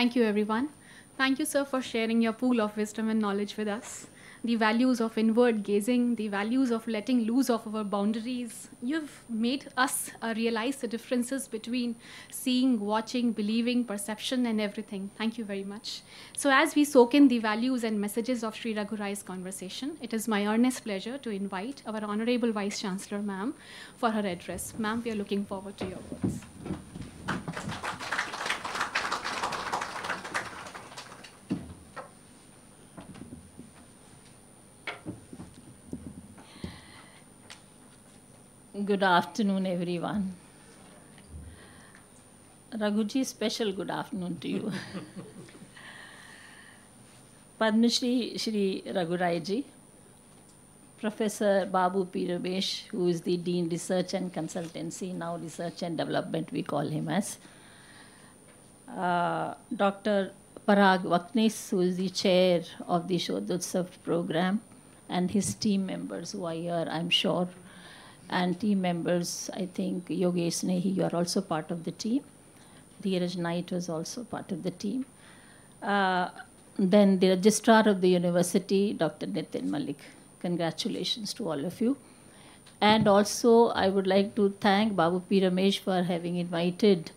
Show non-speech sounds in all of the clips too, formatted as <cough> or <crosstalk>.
Thank you, everyone. Thank you, sir, for sharing your pool of wisdom and knowledge with us. The values of inward gazing, the values of letting loose of our boundaries. You've made us uh, realize the differences between seeing, watching, believing, perception, and everything. Thank you very much. So, as we soak in the values and messages of Sri Raghurai's conversation, it is my earnest pleasure to invite our Honorable Vice Chancellor, ma'am, for her address. Ma'am, we are looking forward to your words. Good afternoon, everyone. Raghuji, special good afternoon to you. <laughs> Padma Shri Shri Raghurai ji, Professor Babu P. Ramesh, who is the Dean Research and Consultancy, now Research and Development we call him as, uh, Dr. Parag Vaknis, who is the chair of the Shodhutsav program, and his team members who are here, I'm sure, and team members, I think Yogesh Nehi, you are also part of the team. Dheeraj Knight was also part of the team. Uh, then the registrar of the university, Dr. Nitin Malik. Congratulations to all of you. And also, I would like to thank Babu P. Ramesh for having invited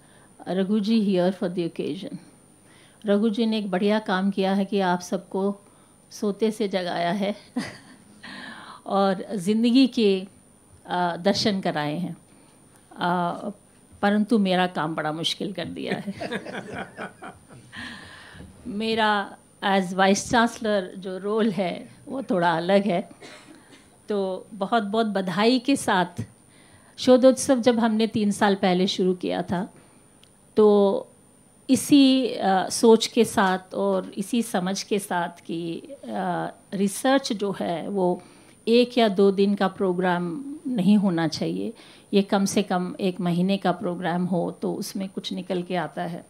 Raghuji here for the occasion. Raghuji ने एक बढ़िया काम किया है कि आप सबको सोते से जगाया है और ज़िंदगी के दर्शन कराए हैं परंतु मेरा काम बड़ा मुश्किल कर दिया है <laughs> मेरा एज वाइस चांसलर जो रोल है वो थोड़ा अलग है तो बहुत बहुत बधाई के साथ शोधोत्सव जब हमने तीन साल पहले शुरू किया था तो इसी आ, सोच के साथ और इसी समझ के साथ कि रिसर्च जो है वो एक या दो दिन का प्रोग्राम नहीं होना चाहिए ये कम से कम एक महीने का प्रोग्राम हो तो उसमें कुछ निकल के आता है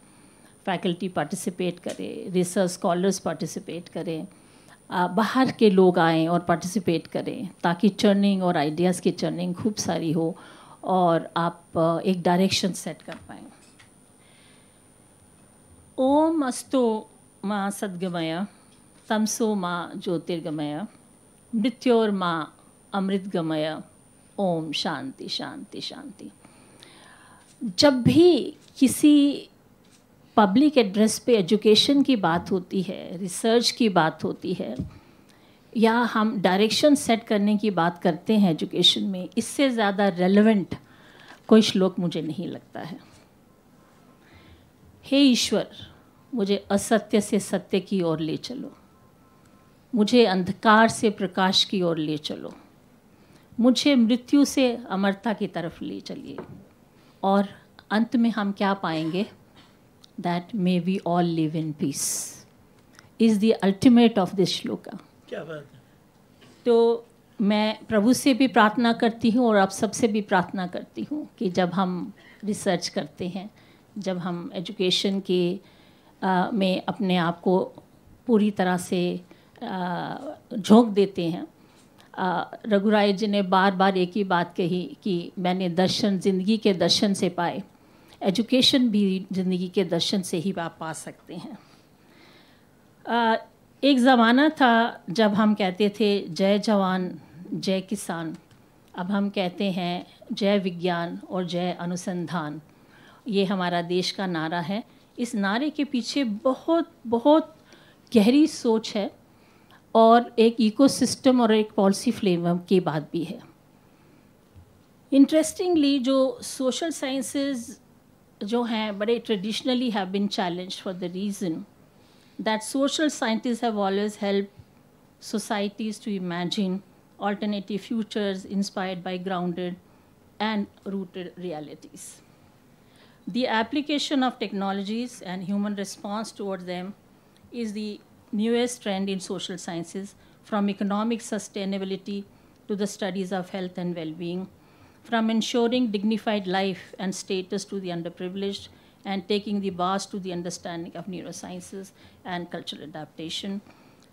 फैकल्टी पार्टिसिपेट करें रिसर्च स्कॉलर्स पार्टिसिपेट करें बाहर के लोग आएँ और पार्टिसिपेट करें ताकि चर्निंग और आइडियाज़ की चर्निंग खूब सारी हो और आप एक डायरेक्शन सेट कर पाएँ ओम अस्तो माँ सदगमया तमसो माँ ज्योतिर्गमया मृत्योर माँ अमृतगमय ओम शांति शांति शांति जब भी किसी पब्लिक एड्रेस पे एजुकेशन की बात होती है रिसर्च की बात होती है या हम डायरेक्शन सेट करने की बात करते हैं एजुकेशन में इससे ज़्यादा रेलेवेंट कोई श्लोक मुझे नहीं लगता है हे ईश्वर मुझे असत्य से सत्य की ओर ले चलो मुझे अंधकार से प्रकाश की ओर ले चलो मुझे मृत्यु से अमरता की तरफ ले चलिए और अंत में हम क्या पाएंगे that may we all live in peace is the ultimate of this shloka क्या बात है तो मैं प्रभु से भी प्रार्थना करती हूँ और आप सबसे भी प्रार्थना करती हूँ कि जब हम रिसर्च करते हैं जब हम एजुकेशन के आ, uh, में अपने आप को पूरी तरह से झोंक देते हैं रघुराय जी ने बार बार एक ही बात कही कि मैंने दर्शन ज़िंदगी के दर्शन से पाए एजुकेशन भी ज़िंदगी के दर्शन से ही आप पा सकते हैं आ, एक ज़माना था जब हम कहते थे जय जवान जय किसान अब हम कहते हैं जय विज्ञान और जय अनुसंधान ये हमारा देश का नारा है इस नारे के पीछे बहुत बहुत गहरी सोच है और एक इकोसिस्टम और एक पॉलिसी फ्रेमवर्क की बात भी है इंटरेस्टिंगली जो सोशल साइंसेस जो हैं बड़े traditionally have been challenge for the reason that social scientist have always help societies to imagine alternative futures inspired by grounded and rooted realities The application of technologies and human response towards them is the newest trend in social sciences from economic sustainability to the studies of health and well-being, from ensuring dignified life and status to the underprivileged, and taking the bars to the understanding of neurosciences and cultural adaptation.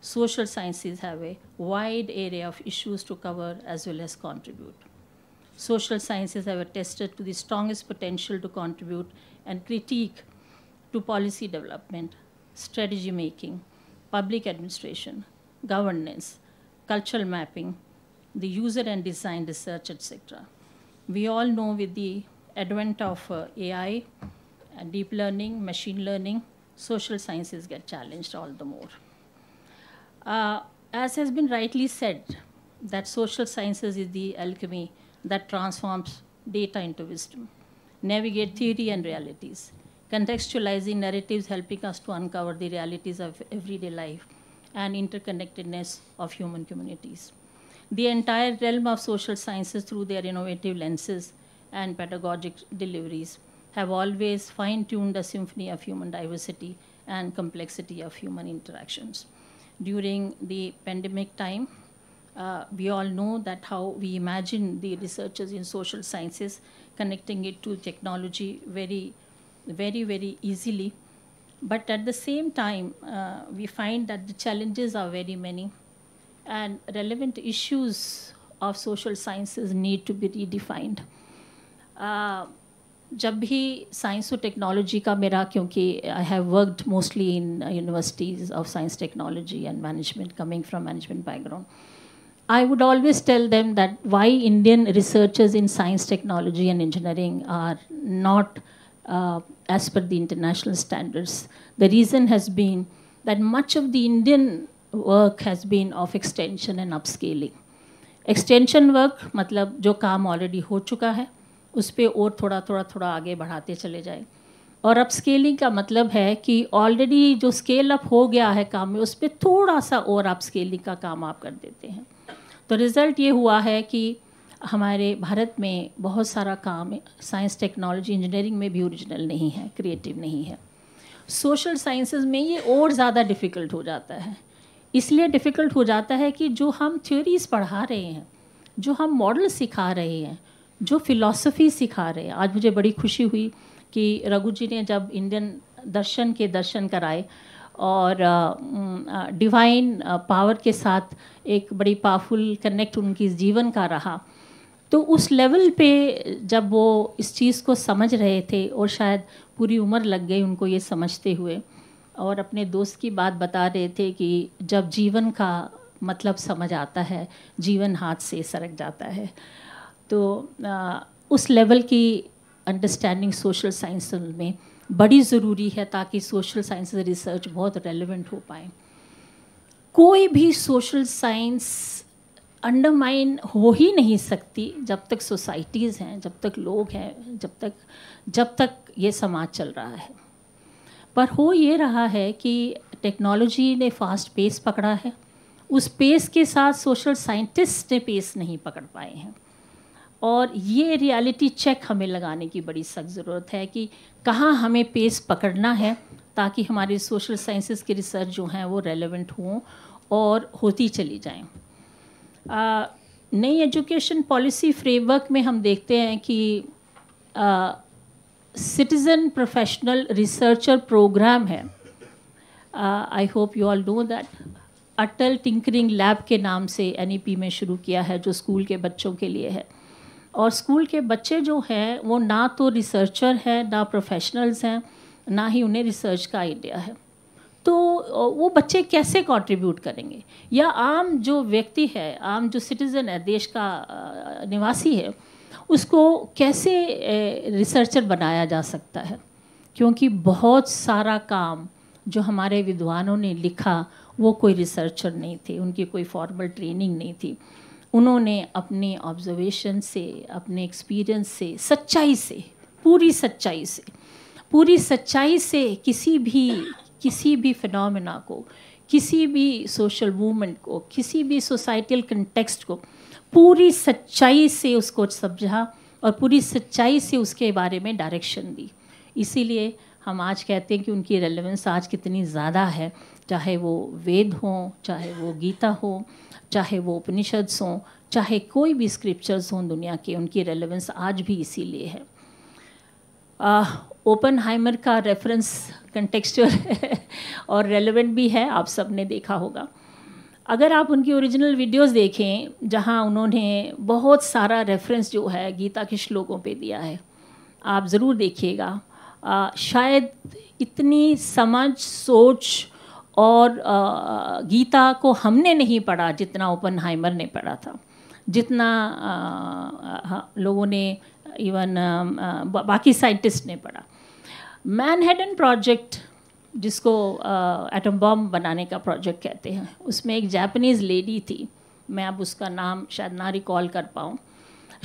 Social sciences have a wide area of issues to cover as well as contribute. Social sciences have attested to the strongest potential to contribute and critique to policy development, strategy making, public administration, governance, cultural mapping, the user and design research, etc. We all know with the advent of uh, AI, deep learning, machine learning, social sciences get challenged all the more. Uh, as has been rightly said, that social sciences is the alchemy that transforms data into wisdom, navigate theory and realities, contextualizing narratives helping us to uncover the realities of everyday life and interconnectedness of human communities. The entire realm of social sciences through their innovative lenses and pedagogic deliveries have always fine-tuned a symphony of human diversity and complexity of human interactions. During the pandemic time, uh, we all know that how we imagine the researchers in social sciences connecting it to technology very very, very easily. But at the same time, uh, we find that the challenges are very many and relevant issues of social sciences need to be redefined. Uh, जब भी technology और technology का मेरा क्योंकि I have worked mostly in universities of science technology and management coming from I would always tell them that why Indian researchers in science, technology, and engineering are not uh, as per the international standards. The reason has been that much of the Indian work has been of extension and upscaling. Extension work मतलब जो काम already हो चुका है उस पर और थोड़ा थोड़ा थोड़ा आगे बढ़ाते चले जाए और अब स्केलिंग का मतलब है कि ऑलरेडी जो स्केल अप हो गया है काम में उस पर थोड़ा सा और आप स्केलिंग का काम आप कर देते हैं तो रिज़ल्ट ये हुआ है कि हमारे भारत में बहुत सारा काम साइंस टेक्नोलॉजी इंजीनियरिंग में भी ओरिजिनल नहीं है क्रिएटिव नहीं है सोशल साइंसेज में ये और ज़्यादा डिफ़िकल्ट हो जाता है इसलिए डिफ़िकल्ट हो जाता है कि जो हम थ्योरीज पढ़ा रहे हैं जो हम मॉडल सिखा रहे हैं जो फिलॉसफी सिखा रहे हैं आज मुझे बड़ी खुशी हुई कि रघु जी ने जब इंडियन दर्शन के दर्शन कराए और डिवाइन पावर के साथ एक बड़ी पावरफुल कनेक्ट उनकी जीवन का रहा तो उस लेवल पे जब वो इस चीज़ को समझ रहे थे और शायद पूरी उम्र लग गई उनको ये समझते हुए और अपने दोस्त की बात बता रहे थे कि जब जीवन का मतलब समझ आता है जीवन हाथ से सरक जाता है तो आ, उस लेवल की अंडरस्टैंडिंग सोशल साइंस में बड़ी ज़रूरी है ताकि सोशल साइंस रिसर्च बहुत रेलिवेंट हो पाए कोई भी सोशल साइंस अंडरमाइन हो ही नहीं सकती जब तक सोसाइटीज़ हैं जब तक लोग हैं जब तक जब तक ये समाज चल रहा है पर हो ये रहा है कि टेक्नोलॉजी ने फास्ट पेस पकड़ा है उस पेस के साथ सोशल साइंटिस्ट ने पेस नहीं पकड़ पाए हैं और ये रियलिटी चेक हमें लगाने की बड़ी सख्त ज़रूरत है कि कहाँ हमें पेस पकड़ना है ताकि हमारे सोशल साइंसेस की रिसर्च जो हैं वो रेलेवेंट हों और होती चली जाएँ नई एजुकेशन पॉलिसी फ्रेमवर्क में हम देखते हैं कि सिटीज़न प्रोफेशनल रिसर्चर प्रोग्राम है I hope you all know that Atal tinkering lab के नाम से एन e में शुरू किया है जो स्कूल के बच्चों के लिए है और स्कूल के बच्चे जो हैं वो ना तो रिसर्चर हैं ना प्रोफेशनल्स हैं ना ही उन्हें रिसर्च का आइडिया है तो वो बच्चे कैसे कंट्रीब्यूट करेंगे या आम जो व्यक्ति है आम जो सिटीज़न है देश का निवासी है उसको कैसे रिसर्चर बनाया जा सकता है क्योंकि बहुत सारा काम जो हमारे विद्वानों ने लिखा वो कोई रिसर्चर नहीं थे उनकी कोई फॉर्मल ट्रेनिंग नहीं थी उन्होंने अपने ऑब्जर्वेशन से अपने एक्सपीरियंस से सच्चाई से पूरी सच्चाई से पूरी सच्चाई से किसी भी किसी भी फिनमिना को किसी भी सोशल मूवमेंट को किसी भी सोसाइटल कंटेक्सट को पूरी सच्चाई से उसको समझा और पूरी सच्चाई से उसके बारे में डायरेक्शन दी इसीलिए हम आज कहते हैं कि उनकी रेलेवेंस आज कितनी ज़्यादा है चाहे वो वेद हो चाहे वो गीता हो चाहे वो उपनिषद्स हों चाहे कोई भी स्क्रिप्चर्स हों दुनिया के उनकी रेलेवेंस आज भी इसीलिए है आ, ओपन हाइमर का रेफरेंस कंटेक्चुअल <laughs> और रेलेवेंट भी है आप सब ने देखा होगा अगर आप उनकी ओरिजिनल वीडियोस देखें जहां उन्होंने बहुत सारा रेफरेंस जो है गीता के श्लोकों पे दिया है आप ज़रूर देखिएगा शायद इतनी समझ सोच और आ, गीता को हमने नहीं पढ़ा जितना ओपन हाइमर ने पढ़ा था जितना आ, आ, लोगों ने इवन um, uh, बाकी साइंटिस्ट ने पढ़ा मैनहेडन प्रोजेक्ट जिसको एटम uh, बॉम्ब बनाने का प्रोजेक्ट कहते हैं उसमें एक जापानीज़ लेडी थी मैं अब उसका नाम शायद ना रिकॉल कर पाऊँ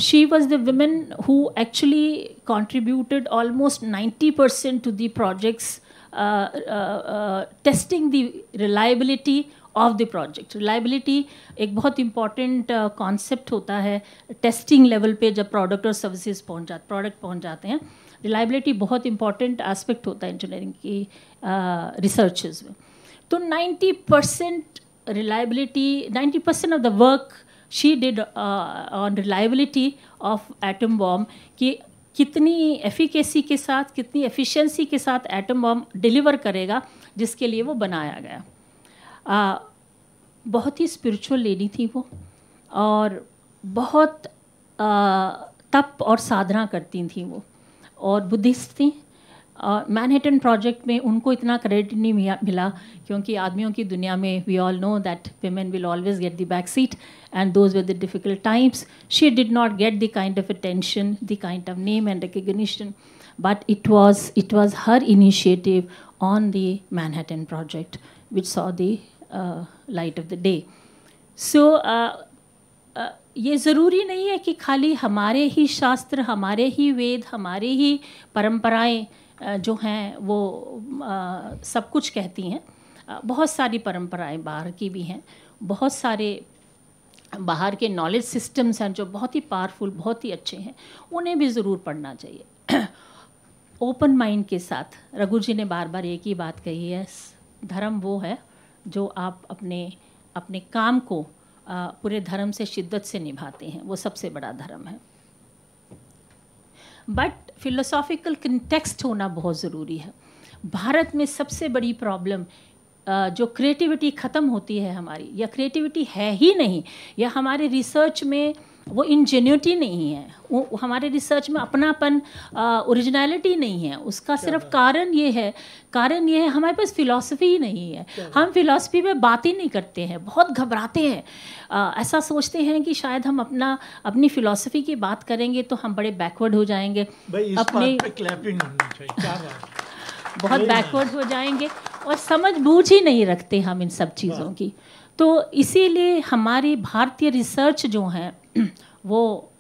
she was the women who actually contributed almost ninety percent to the projects testing the reliability of the project reliability एक बहुत इंपॉर्टेंट कॉन्सेप्ट uh, होता है टेस्टिंग लेवल पे जब प्रोडक्ट और सर्विसेज पहुंच जाते प्रोडक्ट पहुंच जाते हैं रिलायबिलिटी बहुत इंपॉर्टेंट एस्पेक्ट होता है इंजीनियरिंग की रिसर्च uh, में तो 90 percent reliability 90% percent of the work she did on reliability of atom bomb कि कितनी एफिकेसी के साथ कितनी एफिशिएंसी के साथ एटम बॉम्ब डिलीवर करेगा जिसके लिए वो बनाया गया आ, बहुत ही स्पिरिचुअल लेडी थी वो और बहुत आ, तप और साधना करती थी वो और बुद्धिस्ट थी मैनहेटन प्रोजेक्ट में उनको इतना क्रेडिट नहीं मिला क्योंकि आदमियों की दुनिया में we all know that women will always get the back seat and those with the difficult times she did not get the kind of attention the kind of name and recognition but it was it was her initiative on the Manhattan project which saw the uh, light of the day. So uh, uh, ये ज़रूरी नहीं है कि खाली हमारे ही शास्त्र हमारे ही वेद हमारे ही परंपराएं uh, जो हैं वो uh, सब कुछ कहती हैं uh, बहुत सारी परंपराएं बाहर की भी हैं बहुत सारे बाहर के नॉलेज सिस्टम्स हैं जो बहुत ही पावरफुल बहुत ही अच्छे हैं उन्हें भी ज़रूर पढ़ना चाहिए ओपन <clears throat> माइंड के साथ रघु जी ने बार बार एक ही बात कही है धर्म वो है जो आप अपने अपने काम को पूरे धर्म से शिद्दत से निभाते हैं वो सबसे बड़ा धर्म है बट फिलोसॉफिकल कंटेक्स्ट होना बहुत ज़रूरी है भारत में सबसे बड़ी प्रॉब्लम जो क्रिएटिविटी ख़त्म होती है हमारी या क्रिएटिविटी है ही नहीं या हमारे रिसर्च में वो इंजेन्यूटी नहीं है वो हमारे रिसर्च में अपनापन ओरिजिनलिटी नहीं है उसका सिर्फ कारण ये है कारण ये है हमारे पास फिलॉसफी ही नहीं है हम फिलॉसफी में बात ही नहीं करते हैं बहुत घबराते हैं ऐसा सोचते हैं कि शायद हम अपना अपनी फिलॉसफी की बात करेंगे तो हम बड़े बैकवर्ड हो जाएंगे अपने बहुत बैकवर्ड हो जाएंगे और समझ बूझ ही नहीं रखते हम इन सब चीज़ों की तो इसीलिए हमारी भारतीय रिसर्च जो है <clears throat> वो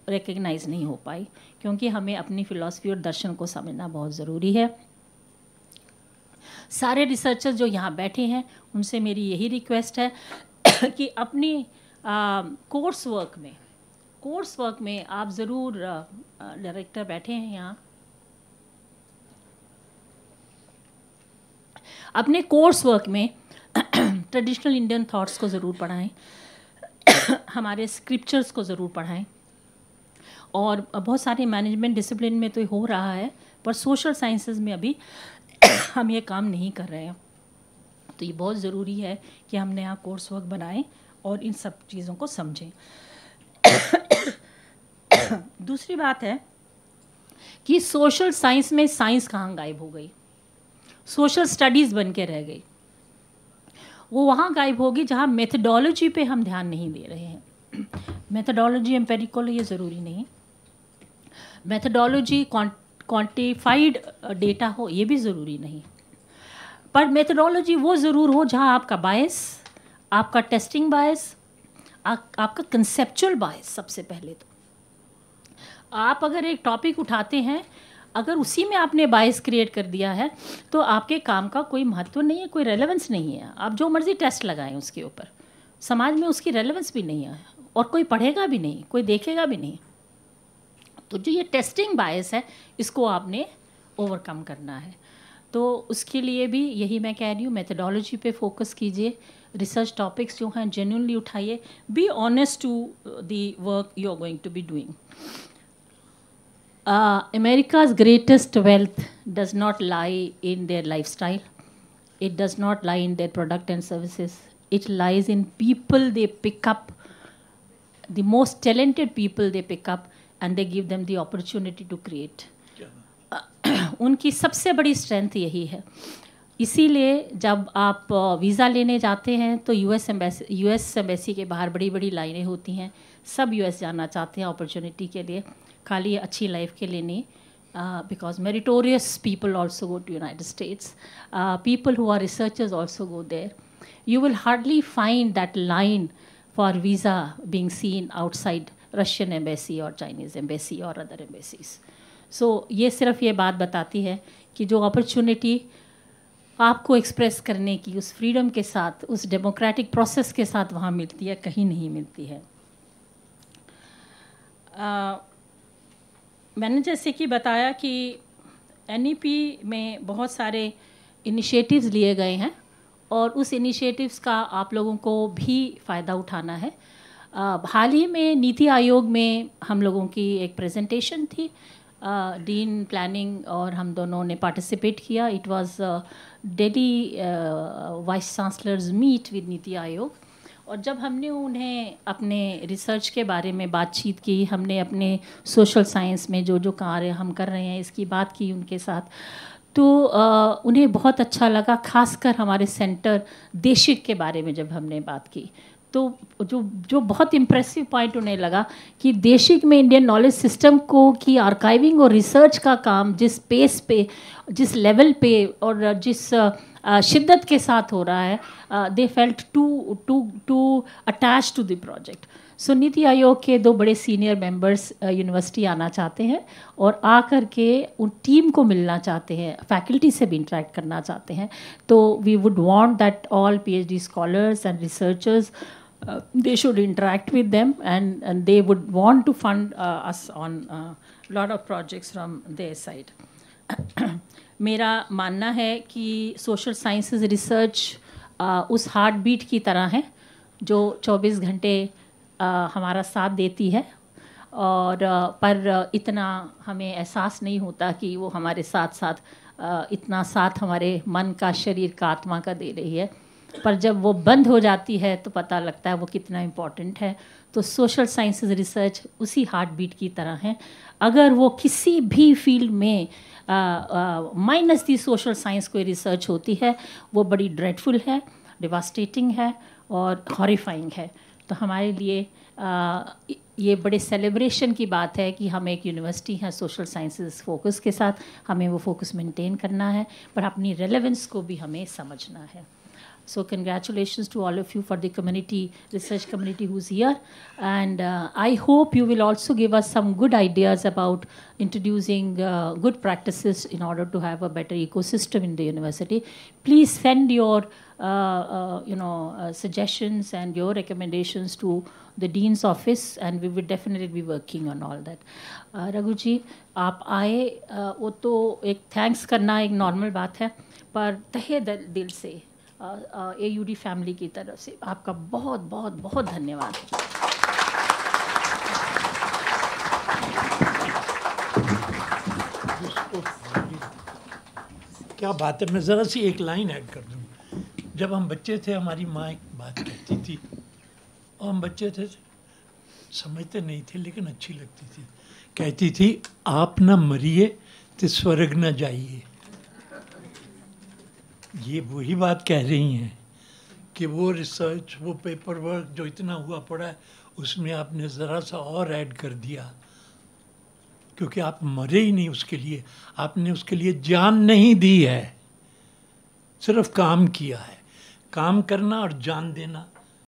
रिकग्नाइज नहीं हो पाई क्योंकि हमें अपनी फ़िलासफ़ी और दर्शन को समझना बहुत ज़रूरी है सारे रिसर्चर जो यहाँ बैठे हैं उनसे मेरी यही रिक्वेस्ट है <clears throat> कि अपनी कोर्स वर्क में कोर्स वर्क में आप ज़रूर डायरेक्टर बैठे हैं यहाँ अपने कोर्स वर्क में ट्रेडिशनल इंडियन थॉट्स को ज़रूर पढ़ाएं <clears throat> हमारे स्क्रिप्चर्स को ज़रूर पढ़ाएं और बहुत सारे मैनेजमेंट डिसिप्लिन में तो हो रहा है पर सोशल साइंसेज में अभी <coughs> हम ये काम नहीं कर रहे हैं तो ये बहुत ज़रूरी है कि हम नया कोर्स वर्क बनाएं और इन सब चीज़ों को समझें <coughs> दूसरी बात है कि सोशल साइंस में साइंस कहाँ गायब हो गई सोशल स्टडीज़ बन के रह गई वो वहाँ गायब होगी जहाँ मेथडोलॉजी पे हम ध्यान नहीं दे रहे हैं मेथडोलॉजी एम्पेरिकल ये ज़रूरी नहीं मेथडोलॉजी क्वान्टिफाइड डेटा हो ये भी ज़रूरी नहीं पर मेथडोलॉजी वो ज़रूर हो जहाँ आपका बायस आपका टेस्टिंग बायस आ, आपका कंसेप्चुअल बायस सबसे पहले तो आप अगर एक टॉपिक उठाते हैं अगर उसी में आपने बायस क्रिएट कर दिया है तो आपके काम का कोई महत्व नहीं है कोई रेलेवेंस नहीं है आप जो मर्ज़ी टेस्ट लगाएं उसके ऊपर समाज में उसकी रेलेवेंस भी नहीं है और कोई पढ़ेगा भी नहीं कोई देखेगा भी नहीं तो जो ये टेस्टिंग बायस है इसको आपने ओवरकम करना है तो उसके लिए भी यही मैं कह रही हूँ मेथडोलॉजी पे फोकस कीजिए रिसर्च टॉपिक्स जो हैं जेन्यूनली उठाइए be honest to the work you are going to be doing Uh, America's greatest wealth does not lie in their lifestyle. It does not lie in their product and services. It lies in people they pick up, the most talented people they pick up, and they give them the opportunity to create. उनकी सबसे बड़ी strength यही है इसीलिए जब आप visa लेने जाते हैं तो यूएस एम्बेसी यूएस एम्बेसी के बाहर बड़ी बड़ी लाइनें होती हैं सब यूएस जाना चाहते हैं अपॉर्चुनिटी के लिए खाली अच्छी लाइफ के लिए नहीं because meritorious people also go to United States people who are research also go there you will hardly find that line for visa being seen outside Russian embassy और चाइनीज़ एम्बेसी और other embassies so ये सिर्फ ये बात बताती है कि जो अपॉर्चुनिटी आपको एक्सप्रेस करने की उस फ्रीडम के साथ उस डेमोक्रेटिक प्रोसेस के साथ वहाँ मिलती है कहीं नहीं मिलती है uh, मैंने जैसे कि बताया कि एन e में बहुत सारे इनिशिएटिव्स लिए गए हैं और उस इनिशिएटिव्स का आप लोगों को भी फ़ायदा उठाना है हाल ही में नीति आयोग में हम लोगों की एक प्रेजेंटेशन थी डीन प्लानिंग और हम दोनों ने पार्टिसिपेट किया it was daily vice chancellors meet with NITI Aayog और जब हमने उन्हें अपने रिसर्च के बारे में बातचीत की हमने अपने सोशल साइंस में जो जो कार्य हम कर रहे हैं इसकी बात की उनके साथ तो आ, उन्हें बहुत अच्छा लगा खासकर हमारे सेंटर देशिक के बारे में जब हमने बात की तो जो जो बहुत इम्प्रेसिव पॉइंट उन्हें लगा कि देशिक में इंडियन नॉलेज सिस्टम को कि आर्काइविंग और रिसर्च का काम जिस पेस पे जिस लेवल पे और जिस uh, uh, शिद्दत के साथ हो रहा है they felt to to to attach to the project so NITI Aayog के दो बड़े सीनियर मेंबर्स यूनिवर्सिटी आना चाहते हैं और आ कर के उन टीम को मिलना चाहते हैं फैकल्टी से भी इंटरेक्ट करना चाहते हैं तो we would want that all PhD scholars and researchers they should interact with them and they would want to fund us on lot of projects a uh, side मेरा मानना है कि सोशल साइंसेज रिसर्च उस heart beat की तरह है जो 24 घंटे हमारा साथ देती है और पर इतना हमें एहसास नहीं होता कि वो हमारे साथ साथ इतना साथ हमारे मन का शरीर का आत्मा का दे रही है पर जब वो बंद हो जाती है तो पता लगता है वो कितना इम्पॉर्टेंट है तो सोशल साइंसेज रिसर्च उसी हार्ट बीट की तरह है अगर वो किसी भी फील्ड में माइनस दी सोशल साइंस कोई रिसर्च होती है वो बड़ी ड्रेडफुल है डिवास्टेटिंग है और हॉरीफाइंग है तो हमारे लिए ये बड़े सेलिब्रेशन की बात है कि हम एक यूनिवर्सिटी हैं सोशल साइंसेस फोकस के साथ हमें वो फोकस मेंटेन करना है पर अपनी रेलेवेंस को भी हमें समझना है so congratulation to all of you for the community research community who's here and I hope you will also give us some good ideas about introducing good practice in order to have a better eco in the university please send your uh, you know, uh, suggestions and your recommendations to the dean's office, and we would definitely be working on all that. Uh, Raghu ji आप आए वो तो एक thanks करना एक normal बात है पर तहे दिल से ए यू डी फैमिली की तरफ से आपका बहुत बहुत बहुत धन्यवाद क्या बात है मैं ज़रा सी एक लाइन ऐड कर दूँ जब हम बच्चे थे हमारी माँ एक बात कहती थी और हम बच्चे थे समझते नहीं थे लेकिन अच्छी लगती थी कहती थी आप ना मरिए तो स्वर्ग ना जाइए ये वही बात कह रही हैं कि वो रिसर्च वो पेपर वर्क जो इतना हुआ पड़ा है उसमें आपने ज़रा सा और ऐड कर दिया क्योंकि आप मरे ही नहीं उसके लिए आपने उसके लिए जान नहीं दी है सिर्फ काम किया है काम करना और जान देना